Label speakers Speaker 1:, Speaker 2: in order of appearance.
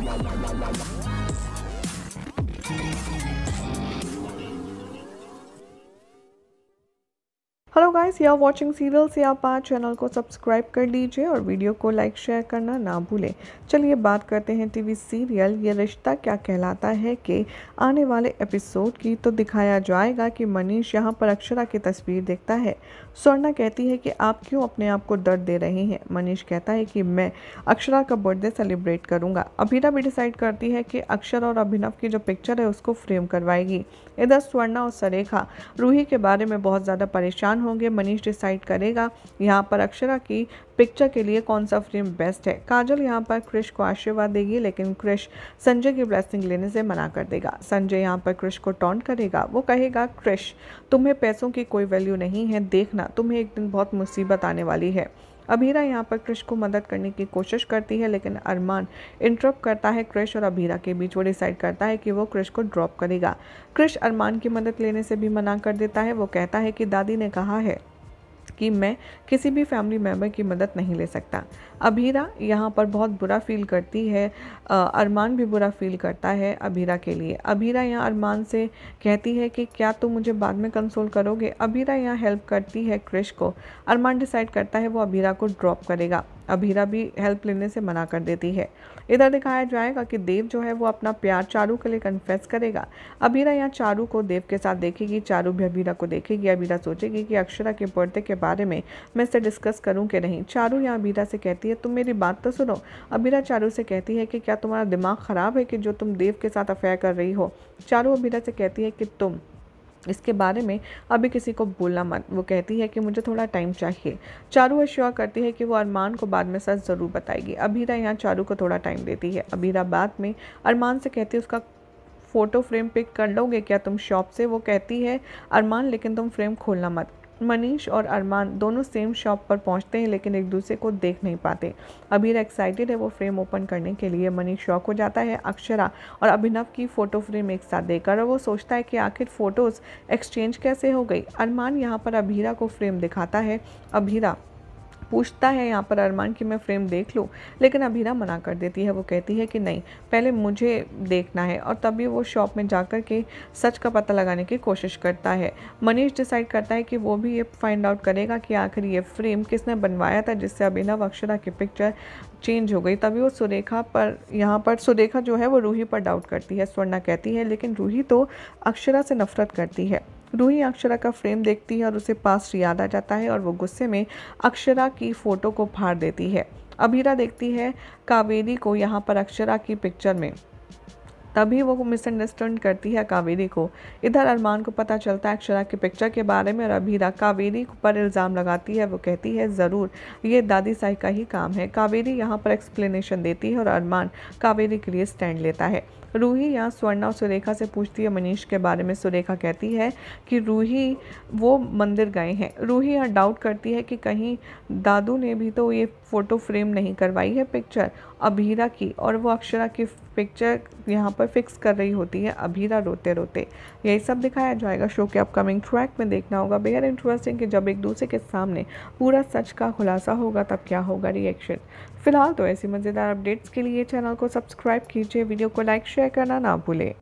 Speaker 1: わあ hello guys you are watching serial से आप आज चैनल को सब्सक्राइब कर लीजिए और वीडियो को लाइक शेयर करना ना भूलें चलिए बात करते हैं टीवी सीरियल ये रिश्ता क्या कहलाता है कि आने वाले एपिसोड की तो दिखाया जाएगा कि मनीष यहाँ पर अक्षरा की तस्वीर देखता है स्वर्णा कहती है कि आप क्यों अपने आप को दर्द दे रहे हैं मनीष कहता है कि मैं अक्षरा का बर्थडे सेलिब्रेट करूँगा अभिना भी डिसाइड करती है कि अक्षर और अभिनव की जो पिक्चर है उसको फ्रेम करवाएगी इधर स्वर्णा और सरेखा रूही के बारे में बहुत ज़्यादा परेशान होंगे मनीष डिसाइड करेगा यहाँ पर अक्षरा की पिक्चर के लिए कौन सा फ्रेम बेस्ट है काजल यहाँ पर क्रिश को आशीर्वाद देगी लेकिन क्रिश संजय की ब्लेसिंग लेने से मना कर देगा संजय यहाँ पर क्रिश को टॉन्ट करेगा वो कहेगा क्रिश तुम्हें पैसों की कोई वैल्यू नहीं है देखना तुम्हें एक दिन बहुत मुसीबत आने वाली है अभीरा यहाँ पर क्रिश को मदद करने की कोशिश करती है लेकिन अरमान इंटरप करता है क्रिश और अभीरा के बीच वो डिसाइड करता है कि वो क्रिश को ड्रॉप करेगा क्रिश अरमान की मदद लेने से भी मना कर देता है वो कहता है कि दादी ने कहा है कि मैं किसी भी फैमिली मेम्बर की मदद नहीं ले सकता अभीरा यहाँ पर बहुत बुरा फील करती है अरमान भी बुरा फील करता है अभीरा के लिए अभीरा यहाँ अरमान से कहती है कि क्या तुम मुझे बाद में कंसोल करोगे अभीरा यहाँ हेल्प करती है क्रिश को अरमान डिसाइड करता है वो अभीरा को ड्रॉप करेगा अभीरा भी हेल्प लेने से मना कर देती है इधर दिखाया जाएगा कि देव जो है वो अपना प्यार चारू के लिए कन्फेस करेगा अभीरा यहाँ चारू को देव के साथ देखेगी चारू भी अभीरा को देखेगी अभीरा सोचेगी कि अक्षरा के बर्थडे के बारे में मैं इसे डिस्कस करूँ कि नहीं चारू यहाँ अभीरा से कहती है तुम मेरी बात तो सुनो अभीरा चारू से कहती है कि क्या तुम्हारा दिमाग ख़राब है कि जो तुम देव के साथ अफेयर कर रही हो चारू अभीरा से कहती है कि तुम इसके बारे में अभी किसी को बोलना मत वो कहती है कि मुझे थोड़ा टाइम चाहिए चारू अश्योर करती है कि वो अरमान को बाद में सच ज़रूर बताएगी अबीरा यहाँ चारू को थोड़ा टाइम देती है अबीरा बाद में अरमान से कहती है उसका फ़ोटो फ्रेम पिक कर लोगे क्या तुम शॉप से वो कहती है अरमान लेकिन तुम फ्रेम खोलना मत मनीष और अरमान दोनों सेम शॉप पर पहुंचते हैं लेकिन एक दूसरे को देख नहीं पाते अभीर एक्साइटेड है वो फ्रेम ओपन करने के लिए मनीष शॉक हो जाता है अक्षरा और अभिनव की फ़ोटो फ्रेम एक साथ देखकर और वो सोचता है कि आखिर फ़ोटोज़ एक्सचेंज कैसे हो गई अरमान यहाँ पर अभीरा को फ्रेम दिखाता है अभीरा पूछता है यहाँ पर अरमान कि मैं फ्रेम देख लूँ लेकिन अभीरा मना कर देती है वो कहती है कि नहीं पहले मुझे देखना है और तभी वो शॉप में जाकर के सच का पता लगाने की कोशिश करता है मनीष डिसाइड करता है कि वो भी ये फाइंड आउट करेगा कि आखिर ये फ्रेम किसने बनवाया था जिससे अभिनव अक्षरा की पिक्चर चेंज हो गई तभी वो सुरेखा पर यहाँ पर सुरेखा जो है वो रूही पर डाउट करती है स्वर्णा कहती है लेकिन रूही तो अक्षरा से नफरत करती है रूही अक्षरा का फ्रेम देखती है और उसे पास रियाद आ जाता है और वो गुस्से में अक्षरा की फ़ोटो को फाड़ देती है अबीरा देखती है कावेरी को यहाँ पर अक्षरा की पिक्चर में तभी वो मिसअंडरस्टैंड करती है कावेरी को इधर अरमान को पता चलता है अक्षरा की पिक्चर के बारे में और अभीरा कावेरी पर इल्ज़ाम लगाती है वो कहती है ज़रूर ये दादी साई का ही काम है कावेरी यहाँ पर एक्सप्लेनेशन देती है और अरमान कावेरी के लिए स्टैंड लेता है रूही यहाँ स्वर्णा और सुरेखा से पूछती है मनीष के बारे में सुरेखा कहती है कि रूही वो मंदिर गए हैं रूही यहाँ डाउट करती है कि कहीं दादू ने भी तो ये फ़ोटो फ्रेम नहीं करवाई है पिक्चर अभीरा की और वो अक्षरा की पिक्चर यहाँ पर फिक्स कर रही होती है अभीरा रोते रोते यही सब दिखाया जाएगा शो के अपकमिंग ट्रैक में देखना होगा बेहद इंटरेस्टिंग कि जब एक दूसरे के सामने पूरा सच का खुलासा होगा तब क्या होगा रिएक्शन फिलहाल तो ऐसी मज़ेदार अपडेट्स के लिए चैनल को सब्सक्राइब कीजिए वीडियो को लाइक शेयर करना ना भूलें